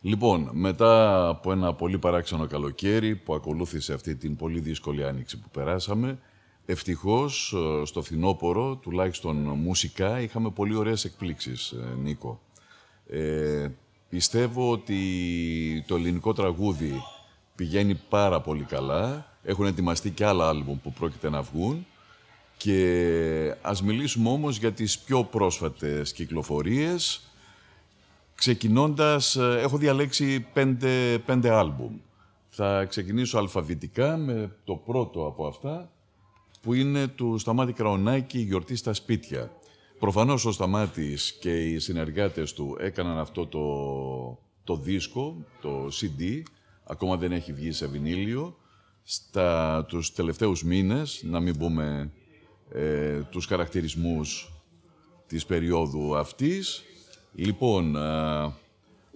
Λοιπόν, μετά από ένα πολύ παράξενο καλοκαίρι που ακολούθησε αυτή την πολύ δύσκολη άνοιξη που περάσαμε, ευτυχώς ε, στο φθινόπωρο, τουλάχιστον μουσικά, είχαμε πολύ ωραίες εκπλήξεις, ε, Νίκο. Ε, πιστεύω ότι το ελληνικό τραγούδι πηγαίνει πάρα πολύ καλά. Έχουν ετοιμαστεί και άλλα άλμπουμ που πρόκειται να βγουν. Και ας μιλήσουμε όμως για τις πιο πρόσφατες κυκλοφορίες Ξεκινώντας, ε, έχω διαλέξει πέντε, άλμπουμ. Θα ξεκινήσω αλφαβητικά με το πρώτο από αυτά, που είναι του Σταμάτη Κραωνάκη γιορτή στα σπίτια. Προφανώς ο Σταμάτης και οι συνεργάτες του έκαναν αυτό το, το δίσκο, το CD, ακόμα δεν έχει βγει σε βινίλιο, στα, τους τελευταίους μήνες, να μην πούμε ε, τους χαρακτηρισμούς της περίοδου αυτής, Λοιπόν, ε,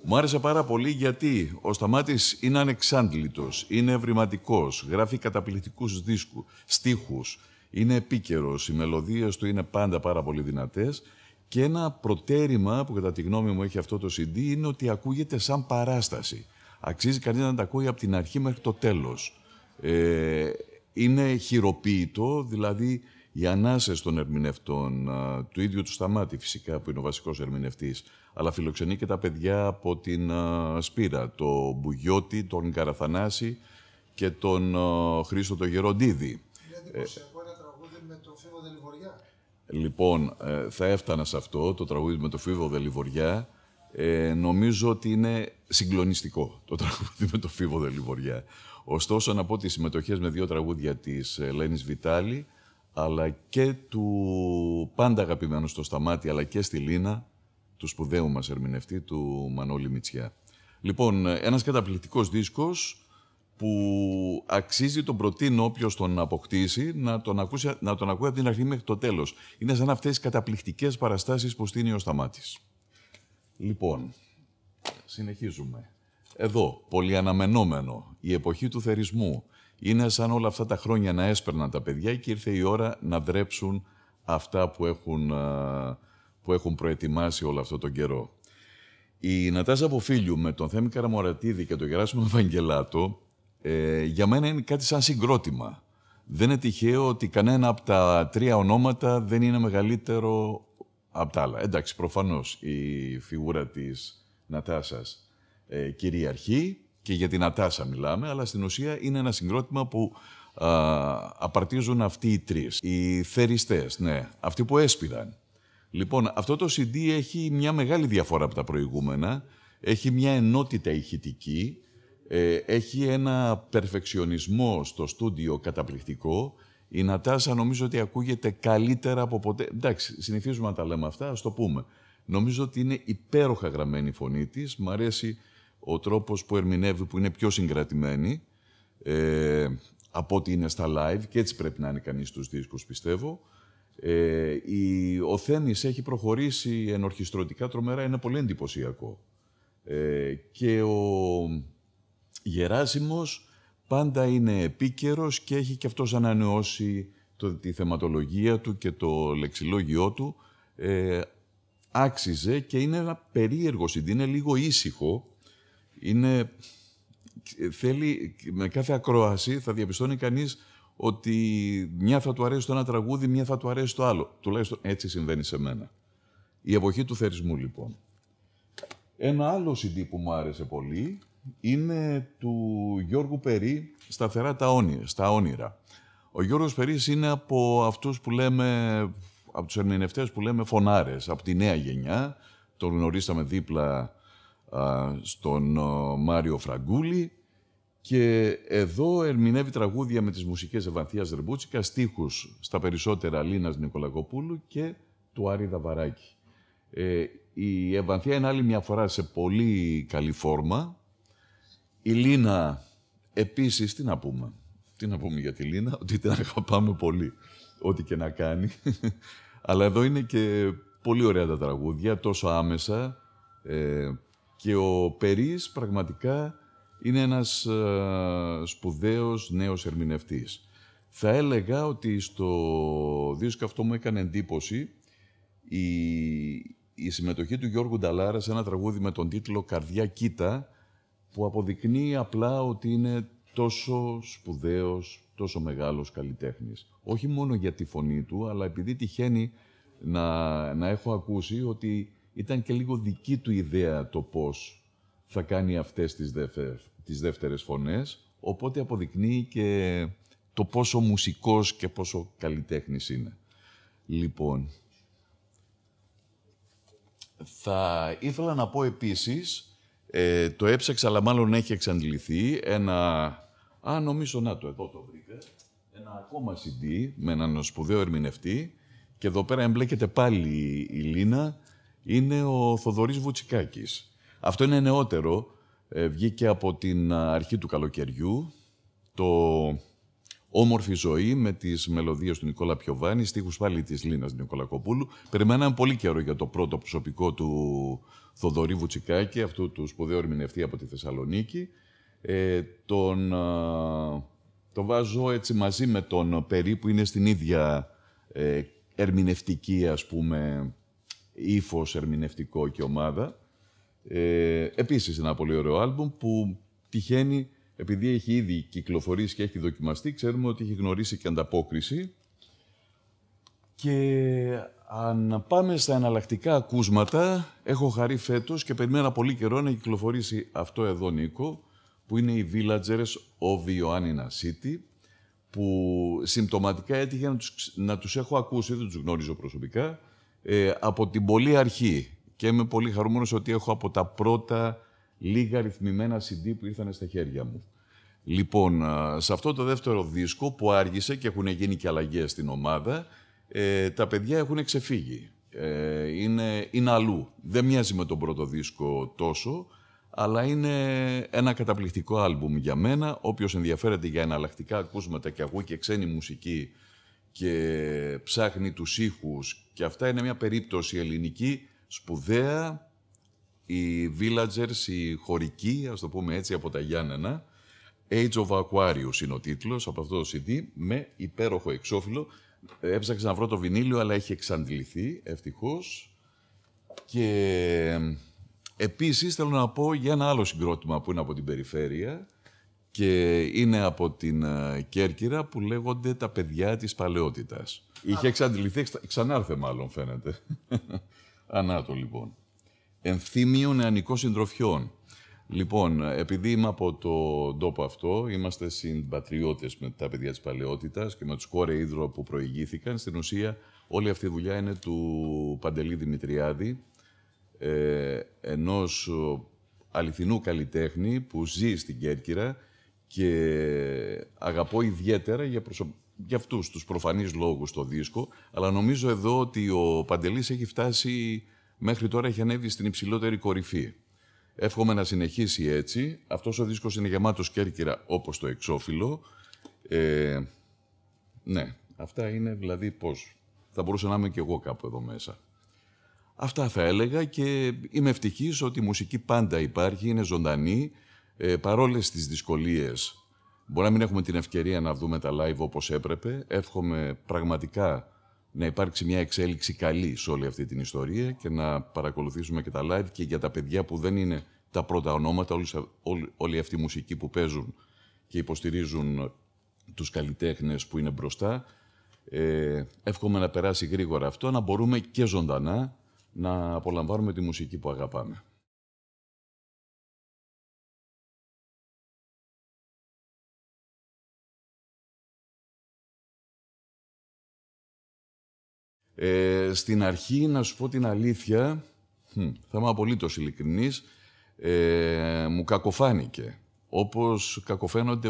μου άρεσε πάρα πολύ γιατί ο Σταμάτης είναι ανεξάντλητος, είναι ευρηματικός, γράφει καταπληκτικούς δίσκους στίχους, είναι επίκαιρος, οι μελωδίες του είναι πάντα πάρα πολύ δυνατές και ένα προτέρημα που κατά τη γνώμη μου έχει αυτό το CD είναι ότι ακούγεται σαν παράσταση. Αξίζει κανείς να τα ακούει από την αρχή μέχρι το τέλος. Ε, είναι χειροποίητο, δηλαδή οι ανάσες των ερμηνευτών, του ίδιου του Σταμάτη φυσικά που είναι ο βασικός ερμηνευτής, αλλά φιλοξενεί και τα παιδιά από την Σπύρα, το Μπουγιώτη, τον Καραθανάση και τον Χρήστο το Γεροντίδη. εγώ, ένα τραγούδι με τον Φίβο Δελιβοριά. Λοιπόν, ε, θα έφτανα σε αυτό, το τραγούδι με το Φίβο Δελιβοριά. Ε, νομίζω ότι είναι συγκλονιστικό το τραγούδι με το Φίβο Δελιβοριά. Ωστόσο, να πω τις συμμετοχές με δύο τραγούδια της Ελένης Βιτάλη, αλλά και του πάντα αγαπημένου στο Σταμάτη, αλλά και στη Λίνα, του σπουδαίου μας ερμηνευτή, του Μανώλη Μητσιά. Λοιπόν, ένας καταπληκτικός δίσκος που αξίζει τον προτείνω όποιος τον αποκτήσει να τον, ακούσει, να τον ακούει από την αρχή μέχρι το τέλος. Είναι σαν αυτές τις καταπληκτικές παραστάσεις που στείνει ο Σταμάτης. Λοιπόν, συνεχίζουμε. Εδώ, πολυαναμενόμενο, η εποχή του θερισμού. Είναι σαν όλα αυτά τα χρόνια να έσπερναν τα παιδιά και ήρθε η ώρα να δρέψουν αυτά που έχουν, ε, που έχουν προετοιμάσει όλο αυτό τον καιρό. Η Νατάζα Αποφίλιου με τον Θέμη Καραμορατίδη και τον Γεράσιμο Ευαγγελάτο ε, για μένα είναι κάτι σαν συγκρότημα. Δεν είναι τυχαίο ότι κανένα από τα τρία ονόματα δεν είναι μεγαλύτερο από τα άλλα. Εντάξει, προφανώς η φιγούρα της Νατάσας ε, κυριαρχεί και για την Ατάσα μιλάμε, αλλά στην ουσία είναι ένα συγκρότημα που α, απαρτίζουν αυτοί οι τρεις. Οι θεριστές, ναι, αυτοί που έσπηραν. Λοιπόν, αυτό το CD έχει μια μεγάλη διαφορά από τα προηγούμενα. Έχει μια ενότητα ηχητική, ε, έχει ένα περφεξιονισμό στο στούντιο καταπληκτικό. Η Νατάσα νομίζω ότι ακούγεται καλύτερα από ποτέ. Εντάξει, συνηθίζουμε να τα λέμε αυτά, ας το πούμε. Νομίζω ότι είναι υπέροχα γραμμένη η φωνή της. Μ' αρέσει ο τρόπος που ερμηνεύει που είναι πιο συγκρατημένη ε, από ότι είναι στα live και έτσι πρέπει να είναι κανείς στους δίσκους πιστεύω. Ε, η, ο Θένης έχει προχωρήσει ενορχιστρωτικά τρομερά, είναι πολύ εντυπωσιακό. Ε, και ο Γεράσιμος πάντα είναι επίκαιρος και έχει και αυτός ανανεώσει το, τη θεματολογία του και το λεξιλόγιό του. Ε, άξιζε και είναι ένα περίεργο συντή, είναι λίγο ήσυχο, είναι, θέλει, με κάθε ακρόαση θα διαπιστώνει κανείς ότι μια θα του αρέσει το ένα τραγούδι, μια θα του αρέσει το άλλο. Τουλάχιστον έτσι συμβαίνει σε μένα. Η εποχή του θερισμού λοιπόν. Ένα άλλο CD που μου άρεσε πολύ είναι του Γιώργου Περί «Σταθερά τα όνειρα, στα όνειρα». Ο Γιώργος Περίς είναι από αυτούς που λέμε, από τους ερμηνευτές που λέμε φωνάρες, από τη νέα γενιά. Τον γνωρίσαμε δίπλα στον Μάριο Φραγκούλη και εδώ ερμηνεύει τραγούδια με τις μουσικές Ευανθίας Ρεμπούτσικα, στίχους στα περισσότερα Λίνας Νικολακοπούλου και του Άρη Δαβαράκη. Ε, η Ευανθία είναι άλλη μια φορά σε πολύ καλή φόρμα. Η Λίνα επίσης, τι να πούμε, τι να πούμε για τη Λίνα, ότι την αγαπάμε πολύ, ό,τι και να κάνει. Αλλά εδώ είναι και πολύ ωραία τα τραγούδια, τόσο άμεσα, ε, και ο Περίς πραγματικά είναι ένας ε, σπουδαίος νέος ερμηνευτής. Θα έλεγα ότι στο δίσκο αυτό μου έκανε εντύπωση η, η συμμετοχή του Γιώργου Νταλάρα σε ένα τραγούδι με τον τίτλο «Καρδιά κοίτα» που αποδεικνύει απλά ότι είναι τόσο σπουδαίος, τόσο μεγάλος καλλιτέχνης. Όχι μόνο για τη φωνή του, αλλά επειδή τυχαίνει να, να έχω ακούσει ότι ήταν και λίγο δική του ιδέα το πώς θα κάνει αυτές τις, δεύτερε τις δεύτερες φωνές, οπότε αποδεικνύει και το πόσο μουσικός και πόσο καλλιτέχνης είναι. Λοιπόν, θα ήθελα να πω επίσης, ε, το έψαξα αλλά μάλλον έχει εξαντληθεί, ένα... Α, νομίζω να το, εδώ το βρήκα. Ένα ακόμα CD με έναν σπουδαίο ερμηνευτή και εδώ πέρα εμπλέκεται πάλι η Λίνα είναι ο Θοδωρής Βουτσικάκης. Αυτό είναι νεότερο. Ε, βγήκε από την αρχή του καλοκαιριού το «Όμορφη ζωή» με τις μελωδίες του Νικόλα Πιοβάνη, στίχους πάλι της Λίνας Νικολακοπούλου. Περιμέναμε πολύ καιρό για το πρώτο προσωπικό του Θοδωρή Βουτσικάκη, αυτού του σπουδαίου ερμηνευτή από τη Θεσσαλονίκη. Ε, τον, το βάζω έτσι μαζί με τον περίπου, που είναι στην ίδια ε, ερμηνευτική ας πούμε ύφος ερμηνευτικό και ομάδα. Ε, επίσης ένα πολύ ωραίο άλμπουμ που τυχαίνει, επειδή έχει ήδη κυκλοφορήσει και έχει δοκιμαστεί, ξέρουμε ότι έχει γνωρίσει και ανταπόκριση. Και αν πάμε στα εναλλακτικά ακούσματα, έχω χαρεί φέτος και περιμένα πολύ καιρό να κυκλοφορήσει αυτό εδώ, Νίκο, που είναι οι Villagers of Ioannina City, που συμπτωματικά έτυχε να τους, να τους έχω ακούσει, δεν τους γνώριζω προσωπικά, ε, από την πολύ αρχή και είμαι πολύ χαρούμενος ότι έχω από τα πρώτα λίγα ρυθμημένα CD που ήρθαν στα χέρια μου. Λοιπόν, σε αυτό το δεύτερο δίσκο που άργησε και έχουν γίνει και αλλαγές στην ομάδα, ε, τα παιδιά έχουν ξεφύγει. Ε, είναι, είναι αλλού. Δεν μοιάζει με τον πρώτο δίσκο τόσο, αλλά είναι ένα καταπληκτικό άλμπουμ για μένα. Όποιος ενδιαφέρεται για εναλλακτικά ακούσματα και ακούει και ξένη μουσική και ψάχνει τους ήχους. Και αυτά είναι μια περίπτωση ελληνική, σπουδαία. Οι villagers, οι χωρικοί, ας το πούμε έτσι, από τα Γιάννενα. Age of Aquarius είναι ο τίτλος από αυτό το CD, με υπέροχο εξώφυλλο. Έψαξα να βρω το βινίλιο, αλλά έχει εξαντληθεί, ευτυχώς. Και επίσης θέλω να πω για ένα άλλο συγκρότημα που είναι από την περιφέρεια, και είναι από την ε, Κέρκυρα που λέγονται τα παιδιά της παλαιότητας. Είχε εξαντληθεί, ξανάρθε μάλλον φαίνεται. Ανάτο λοιπόν. Ενθύμιο νεανικό συντροφιών. Λοιπόν, επειδή είμαι από το τόπο αυτό, είμαστε συμπατριώτες με τα παιδιά της παλαιότητας και με τους κόρε που προηγήθηκαν. Στην ουσία, όλη αυτή η δουλειά είναι του Παντελή Δημητριάδη, ε, ενός αληθινού καλλιτέχνη που ζει στην Κέρκυρα και αγαπώ ιδιαίτερα για, προσω... για αυτούς τους προφανείς λόγους το δίσκο, αλλά νομίζω εδώ ότι ο Παντελής έχει φτάσει, μέχρι τώρα έχει ανέβει στην υψηλότερη κορυφή. Εύχομαι να συνεχίσει έτσι. Αυτός ο δίσκος είναι γεμάτος κέρκυρα όπως το εξώφυλλο. Ε, ναι, αυτά είναι δηλαδή πώς. Θα μπορούσα να είμαι και εγώ κάπου εδώ μέσα. Αυτά θα έλεγα και είμαι ευτυχής ότι η μουσική πάντα υπάρχει, είναι ζωντανή ε, παρόλες τις δυσκολίες, μπορεί να μην έχουμε την ευκαιρία να δούμε τα live όπως έπρεπε. Εύχομαι πραγματικά να υπάρξει μια εξέλιξη καλή σε όλη αυτή την ιστορία και να παρακολουθήσουμε και τα live και για τα παιδιά που δεν είναι τα πρώτα ονόματα, όλη, όλη, αυτή η μουσική που παίζουν και υποστηρίζουν τους καλλιτέχνες που είναι μπροστά. Ε, εύχομαι να περάσει γρήγορα αυτό, να μπορούμε και ζωντανά να απολαμβάνουμε τη μουσική που αγαπάμε. Ε, στην αρχή, να σου πω την αλήθεια, θα είμαι απολύτως ειλικρινής, ε, μου κακοφάνηκε. Όπως κακοφαίνονται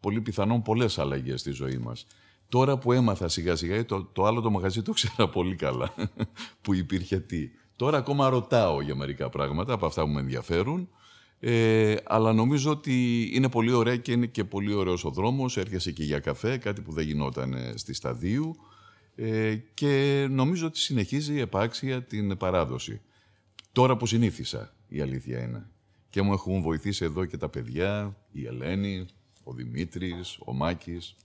πολύ πιθανόν πολλές αλλαγές στη ζωή μας. Τώρα που έμαθα σιγά σιγά, ε, το, άλλο το μαγαζί το ξέρα πολύ καλά, που υπήρχε τι. Τώρα ακόμα ρωτάω για μερικά πράγματα από αυτά που με ενδιαφέρουν, ε, αλλά νομίζω ότι είναι πολύ ωραία και είναι και πολύ ωραίος ο δρόμος, έρχεσαι και για καφέ, κάτι που δεν γινόταν στη σταδίου. Ε, και νομίζω ότι συνεχίζει επάξια την παράδοση. Τώρα που συνήθισα, η αλήθεια είναι. Και μου έχουν βοηθήσει εδώ και τα παιδιά, η Ελένη, ο Δημήτρης, ο Μάκης.